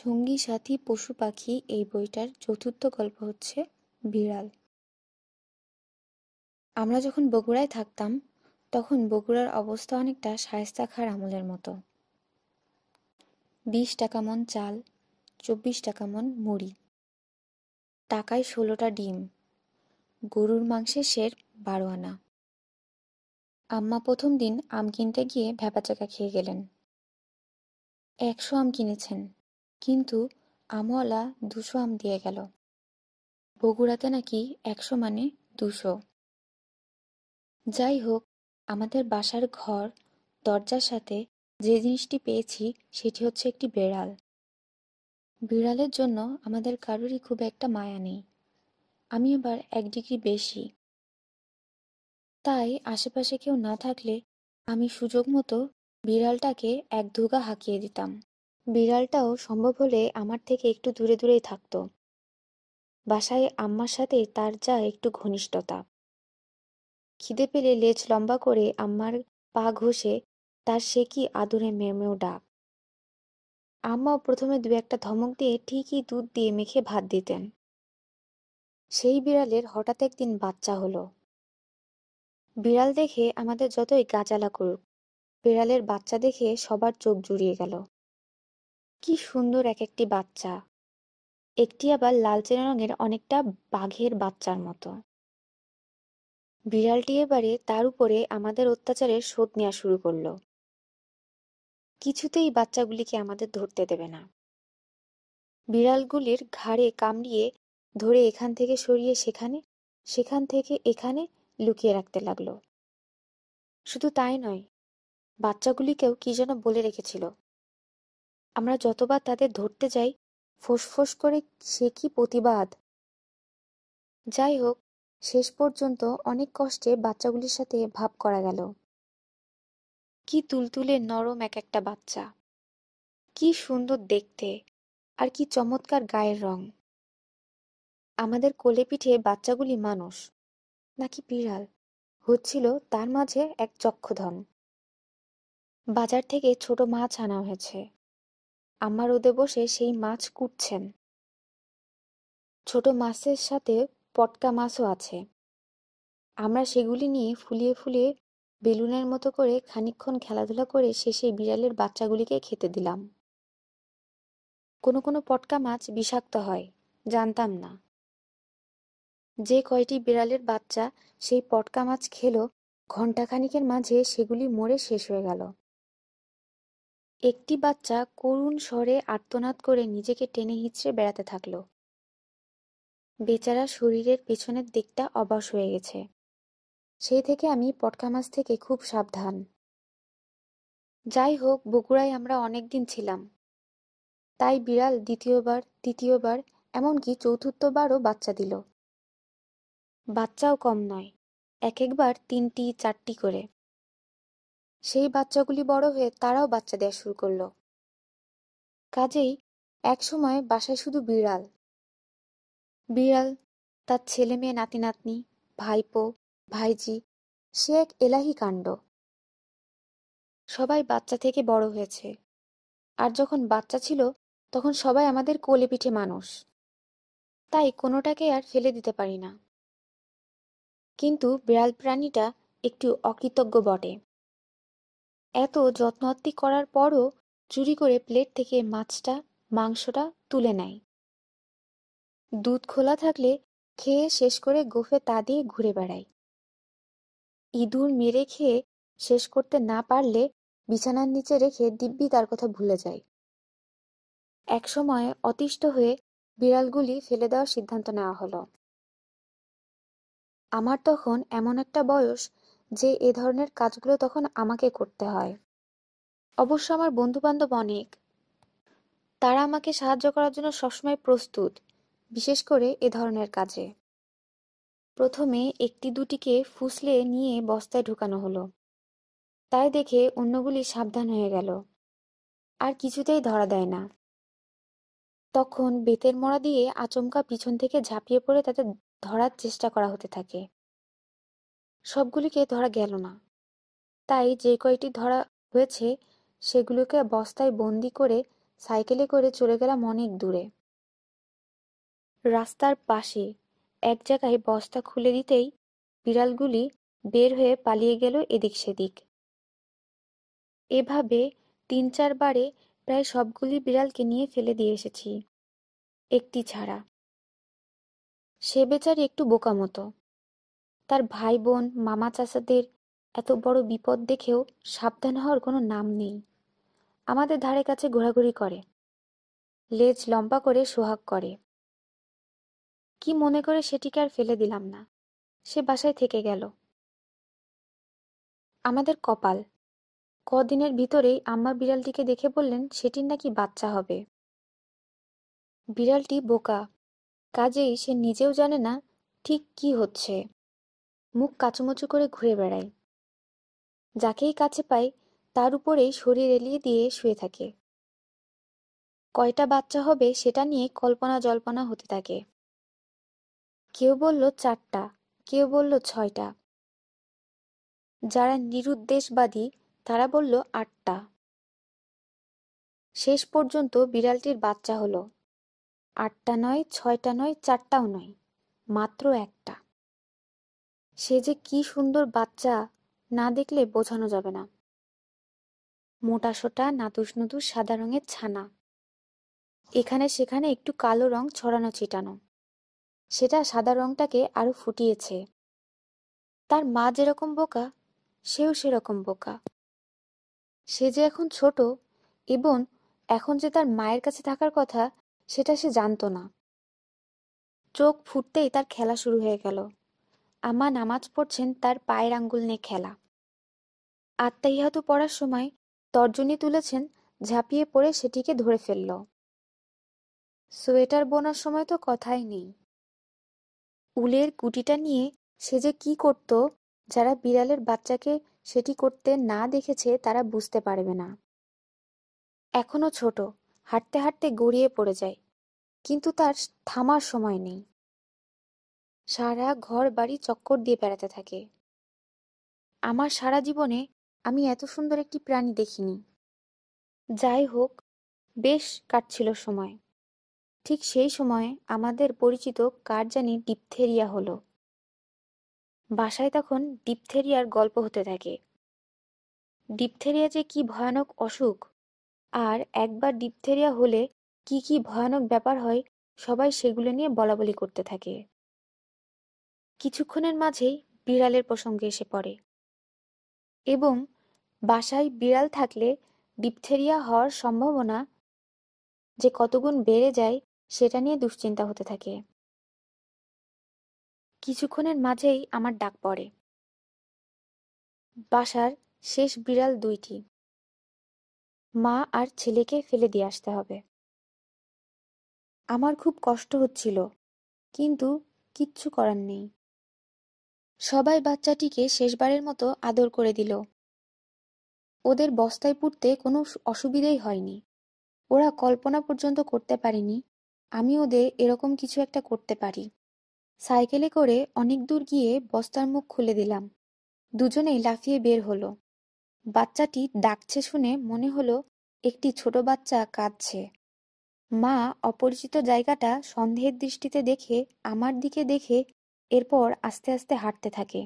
সঙ্গী সাথী পশু পাখি এই বইটার চতুর্থ গল্প হচ্ছে বিড়াল আমরা যখন বগুড়ায় থাকতাম তখন বগুড়ার অবস্থা অনেকটা শায়স্তা খার আমলের মতো বিশ টাকা মন চাল চব্বিশ টাকা মন মুড়ি টাকায় ষোলোটা ডিম গরুর মাংসের শের বারো আনা আম্মা প্রথম দিন আম কিনতে গিয়ে ভ্যাপাচাকা খেয়ে গেলেন একশো আম কিনেছেন কিন্তু আমওয়ালা দুশো আম দিয়ে গেল বগুড়াতে নাকি একশো মানে দুশো যাই হোক আমাদের বাসার ঘর দরজার সাথে যে জিনিসটি পেয়েছি সেটি হচ্ছে একটি বেড়াল বিড়ালের জন্য আমাদের কারোরই খুব একটা মায়া নেই আমি আবার এক ডিগ্রি বেশি তাই আশেপাশে কেউ না থাকলে আমি সুযোগ মতো বিড়ালটাকে এক ধুগা হাঁকিয়ে দিতাম বিড়ালটাও সম্ভব হলে আমার থেকে একটু দূরে দূরেই থাকতো বাসায় আম্মার সাথে তার যা একটু ঘনিষ্ঠতা খিদে পেলে লেজ লম্বা করে আম্মার পা ঘষে তার সে কি আদরে মেমেও ডাক আম্মাও প্রথমে দু একটা ধমক দিয়ে ঠিকই দুধ দিয়ে মেখে ভাত দিতেন সেই বিড়ালের হঠাৎ একদিন বাচ্চা হলো বিড়াল দেখে আমাদের যতই গাজালা করুক বিড়ালের বাচ্চা দেখে সবার চোখ জুড়িয়ে গেল কি সুন্দর এক একটি বাচ্চা! একটি আবার লালচে রঙের অনেকটা বাঘের বাচ্চার মতো। বিড়ালটি এবারে তার উপরে আমাদের অত্যাচারের শোধ নেওয়া শুরু করলো কিছুতেই বাচ্চাগুলিকে আমাদের ধরতে দেবে না। বিড়ালগুলির ঘাড়ে কামড়িয়ে ধরে এখান থেকে সরিয়ে সেখানে, সেখান থেকে এখানে লুকিয়ে রাখতে লাগলো শুধু তাই নয়, বাচ্চাগুলিকেও কি যেন বলে রেখেছিল। আমরা যতবার তাদের ধরতে যাই ফোঁসফোঁস করে সে কি প্রতিবাদ যাই হোক শেষ পর্যন্ত অনেক কষ্টে বাচ্চাগুলির সাথে ভাব করা গেল কি তুলতুলে নরম এক একটা বাচ্চা কি সুন্দর দেখতে আর কি চমৎকার গায়ের রং আমাদের কোলে পিঠে বাচ্চাগুলি মানুষ নাকি বিড়াল হচ্ছিল তার মাঝে এক চক্ষুধন বাজার থেকে ছোট মাছ আনা হয়েছে আম্মা রোদে বসে সেই মাছ কুটছেন ছোট মাছের সাথে পটকা মাছও আছে আমরা সেগুলি নিয়ে ফুলিয়ে ফুলিয়ে বেলুনের মতো করে খানিক্ষণ খেলাধুলা করে শেষে বিড়ালের বাচ্চাগুলিকে খেতে দিলাম কোনো কোনো পটকা মাছ বিষাক্ত হয় জানতাম না যে কয়টি বিড়ালের বাচ্চা সেই পটকা মাছ খেলো ঘণ্টাখানিকের মাঝে সেগুলি মরে শেষ হয়ে গেল একটি বাচ্চা করুণ স্বরে আর্তনাদ করে নিজেকে টেনে হিঁচড়ে বেড়াতে থাকল। বেচারা শরীরের পেছনের দিকটা অবশ হয়ে গেছে। সেই থেকে আমি পটকা মাছ থেকে খুব সাবধান। যাই হোক বগুড়ায় আমরা অনেক দিন ছিলাম। তাই বিড়াল দ্বিতীয়বার, তৃতীয়বার এমনকি চতুর্থবারও বাচ্চা দিল। বাচ্চাও কম নয়, এক একবার তিনটি চারটি করে। সেই বাচ্চাগুলি বড় হয়ে তারাও বাচ্চা দেয়া শুরু করল কাজেই একসময় বাসায় শুধু বিড়াল বিড়াল তার ছেলে মেয়ে নাতি নাতনি ভাইপো ভাইজি সে এক এলাহি কাণ্ড সবাই বাচ্চা থেকে বড় হয়েছে আর যখন বাচ্চা ছিল তখন সবাই আমাদের কোলে পিঠে মানুষ তাই কোনোটাকে আর ফেলে দিতে পারি না কিন্তু বিড়াল প্রাণীটা একটু অকৃতজ্ঞ বটে এত যত্নআত্তি করার পরও চুরি করে প্লেট থেকে মাছটা মাংসটা তুলে নেয় দুধ খোলা থাকলে খেয়ে শেষ করে গোফে তা দিয়ে ঘুরে বেড়ায় ইঁদুর মেরে খেয়ে শেষ করতে না পারলে বিছানার নিচে রেখে দিব্যি তার কথা ভুলে যায় একসময় অতিষ্ঠ হয়ে বিড়ালগুলি ফেলে দেওয়ার সিদ্ধান্ত নেওয়া হলো আমার তখন এমন একটা বয়স যে এ ধরনের কাজগুলো তখন আমাকে করতে হয় অবশ্য আমার বন্ধুবান্ধব অনেক তারা আমাকে সাহায্য করার জন্য সবসময় প্রস্তুত বিশেষ করে এ ধরনের কাজে প্রথমে একটি দুটিকে ফুসলে নিয়ে বস্তায় ঢুকানো হলো তাই দেখে অন্যগুলি সাবধান হয়ে গেল আর কিছুতেই ধরা দেয় না তখন বেতের মরা দিয়ে আচমকা পিছন থেকে ঝাঁপিয়ে পড়ে তাদের ধরার চেষ্টা করা হতে থাকে সবগুলিকে ধরা গেল না তাই যে কয়টি ধরা হয়েছে সেগুলোকে বস্তায় বন্দি করে সাইকেলে করে চলে গেলাম অনেক দূরে রাস্তার পাশে এক জায়গায় বস্তা খুলে দিতেই বিড়ালগুলি বের হয়ে পালিয়ে গেল এদিক সেদিক এভাবে তিন চারবারে প্রায় সবগুলি বিড়ালকে নিয়ে ফেলে দিয়ে এসেছি একটি ছাড়া সে বেচারি একটু বোকা মতো তার ভাই বোন মামা চাচাদের এত বড় বিপদ দেখেও সাবধান হওয়ার কোনো নাম নেই আমাদের ধারে কাছে ঘোরাঘুরি করে লেজ লম্বা করে সোহাগ করে কি মনে করে সেটিকে আর ফেলে দিলাম না সে বাসায় থেকে গেল আমাদের কপাল কদিনের ভিতরেই আম্মা বিড়ালটিকে দেখে বললেন সেটির নাকি বাচ্চা হবে বিড়ালটি বোকা কাজেই সে নিজেও জানে না ঠিক কি হচ্ছে মুখ কাচুমচু করে ঘুরে বেড়ায় যাকেই কাছে পাই তার উপরেই শরীর এলিয়ে দিয়ে শুয়ে থাকে কয়টা বাচ্চা হবে সেটা নিয়ে কল্পনা জল্পনা হতে থাকে কেউ বলল চারটা কেউ বলল ছয়টা যারা নিরুদ্দেশবাদী তারা বলল আটটা শেষ পর্যন্ত বিড়ালটির বাচ্চা হলো আটটা নয় ছয়টা নয় চারটাও নয় মাত্র একটা সে যে কি সুন্দর বাচ্চা না দেখলে বোঝানো যাবে না মোটা সোটা নাতুস নতুস সাদা রঙের ছানা এখানে সেখানে একটু কালো রং ছড়ানো ছিটানো সেটা সাদা রংটাকে আরো ফুটিয়েছে তার মা যেরকম বোকা সেও সেরকম বোকা সে যে এখন ছোট এবং এখন যে তার মায়ের কাছে থাকার কথা সেটা সে জানত না চোখ ফুটতেই তার খেলা শুরু হয়ে গেল আম্মা নামাজ পড়ছেন তার পায়ের আঙ্গুল নিয়ে খেলা আত্মাইহাতু পড়ার সময় তর্জনী তুলেছেন ঝাঁপিয়ে পড়ে সেটিকে ধরে ফেলল সোয়েটার বোনার সময় তো কথাই নেই উলের কুটিটা নিয়ে সে যে কি করত যারা বিড়ালের বাচ্চাকে সেটি করতে না দেখেছে তারা বুঝতে পারবে না এখনো ছোট হাঁটতে হাঁটতে গড়িয়ে পড়ে যায় কিন্তু তার থামার সময় নেই সারা ঘর-বাড়ি চক্কর দিয়ে বেড়াতে থাকে। আমার সারা জীবনে আমি এত সুন্দর একটি প্রাণী দেখিনি। যাই হোক, বেশ কাটছিল সময়। ঠিক সেই সময়ে আমাদের পরিচিত কার জানি ডিপথেরিয়া হলো। বাসায় তখন ডিপথেরিয়ার গল্প হতে থাকে। ডিপথেরিয়া যে কি ভয়ানক অসুখ আর একবার ডিপথেরিয়া হলে কি কি ভয়ানক ব্যাপার হয় সবাই সেগুলো নিয়ে বলাবলি করতে থাকে। কিছুক্ষণের মাঝেই বিড়ালের প্রসঙ্গে এসে পড়ে এবং বাসায় বিড়াল থাকলে ডিপথেরিয়া হওয়ার সম্ভাবনা যে কতগুণ বেড়ে যায় সেটা নিয়ে দুশ্চিন্তা হতে থাকে কিছুক্ষণের মাঝেই আমার ডাক পড়ে বাসার শেষ বিড়াল দুইটি মা আর ছেলেকে ফেলে দিয়ে আসতে হবে আমার খুব কষ্ট হচ্ছিল কিন্তু কিচ্ছু করার নেই সবাই বাচ্চাটিকে শেষবারের মতো আদর করে দিল ওদের বস্তায় পুড়তে কোনো অসুবিধেই হয়নি ওরা কল্পনা পর্যন্ত করতে পারেনি আমি ওদের এরকম কিছু একটা করতে পারি সাইকেলে করে অনেক দূর গিয়ে বস্তার মুখ খুলে দিলাম দুজনেই লাফিয়ে বের হলো বাচ্চাটি ডাকছে শুনে মনে হলো একটি ছোট বাচ্চা কাঁদছে মা অপরিচিত জায়গাটা সন্দেহের দৃষ্টিতে দেখে আমার দিকে দেখে এরপর আস্তে আস্তে হাঁটতে থাকে।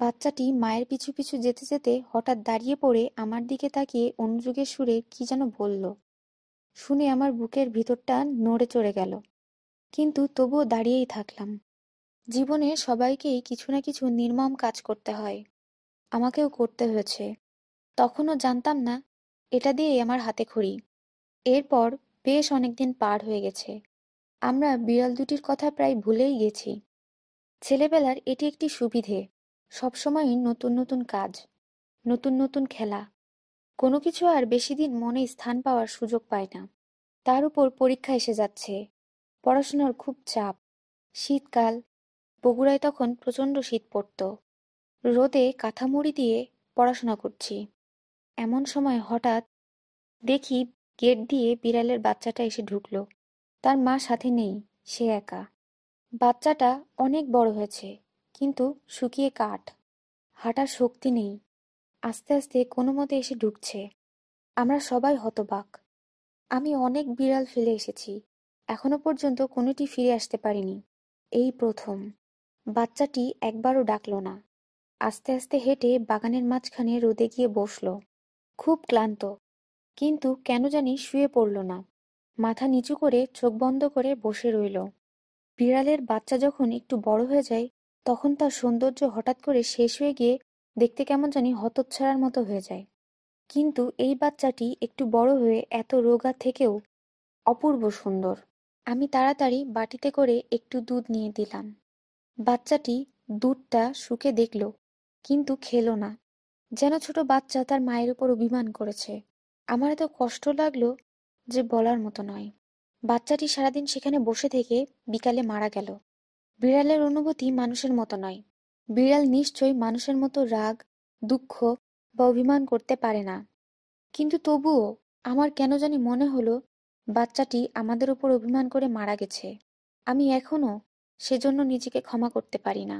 বাচ্চাটি মায়ের পিছু পিছু যেতে যেতে হঠাৎ দাঁড়িয়ে পড়ে আমার দিকে তাকিয়ে অনুযোগের সুরে কি যেন বলল। শুনে আমার বুকের ভিতরটা নড়ে চড়ে গেল। কিন্তু তবুও দাঁড়িয়েই থাকলাম। জীবনে সবাইকেই কিছু না কিছু নির্মম কাজ করতে হয়। আমাকেও করতে হয়েছে। তখনও জানতাম না এটা দিয়েই আমার হাতে খড়ি। এরপর বেশ অনেকদিন পার হয়ে গেছে। আমরা বিড়াল দুটির কথা প্রায় ভুলেই গেছি। ছেলেবেলার এটি একটি সুবিধে সবসময়ই নতুন নতুন কাজ নতুন নতুন খেলা কোনো কিছু আর বেশি দিন মনে স্থান পাওয়ার সুযোগ পায় না তার উপর পরীক্ষা এসে যাচ্ছে পড়াশোনার খুব চাপ শীতকাল বগুড়ায় তখন প্রচণ্ড শীত পড়ত রোদে কাঁথামুড়ি দিয়ে পড়াশোনা করছি এমন সময় হঠাৎ দেখি গেট দিয়ে বিড়ালের বাচ্চাটা এসে ঢুকলো তার মা সাথে নেই সে একা বাচ্চাটা অনেক বড় হয়েছে কিন্তু শুকিয়ে কাঠ হাঁটার শক্তি নেই আস্তে আস্তে কোনো মতে এসে ঢুকছে আমরা সবাই হতবাক আমি অনেক বিড়াল ফেলে এসেছি এখনো পর্যন্ত কোনোটি ফিরে আসতে পারিনি এই প্রথম বাচ্চাটি একবারও ডাকল না আস্তে আস্তে হেঁটে বাগানের মাঝখানে রোদে গিয়ে বসল খুব ক্লান্ত কিন্তু কেন জানি শুয়ে পড়ল না মাথা নিচু করে চোখ বন্ধ করে বসে রইল বিড়ালের বাচ্চা যখন একটু বড় হয়ে যায় তখন তার সৌন্দর্য হঠাৎ করে শেষ হয়ে গিয়ে দেখতে কেমন জানি হতচ্ছাড়ার মতো হয়ে যায় কিন্তু এই বাচ্চাটি একটু বড় হয়ে এত রোগা থেকেও অপূর্ব সুন্দর আমি তাড়াতাড়ি বাটিতে করে একটু দুধ নিয়ে দিলাম বাচ্চাটি দুধটা শুকে দেখল কিন্তু খেলো না যেন ছোট বাচ্চা তার মায়ের উপর অভিমান করেছে আমার এত কষ্ট লাগলো যে বলার মতো নয় বাচ্চাটি সারাদিন সেখানে বসে থেকে বিকালে মারা গেল বিড়ালের অনুভূতি মানুষের মতো নয় বিড়াল নিশ্চয়ই মানুষের মতো রাগ দুঃখ বা অভিমান করতে পারে না কিন্তু তবুও আমার কেন জানি মনে হলো বাচ্চাটি আমাদের উপর অভিমান করে মারা গেছে আমি এখনও সেজন্য নিজেকে ক্ষমা করতে পারি না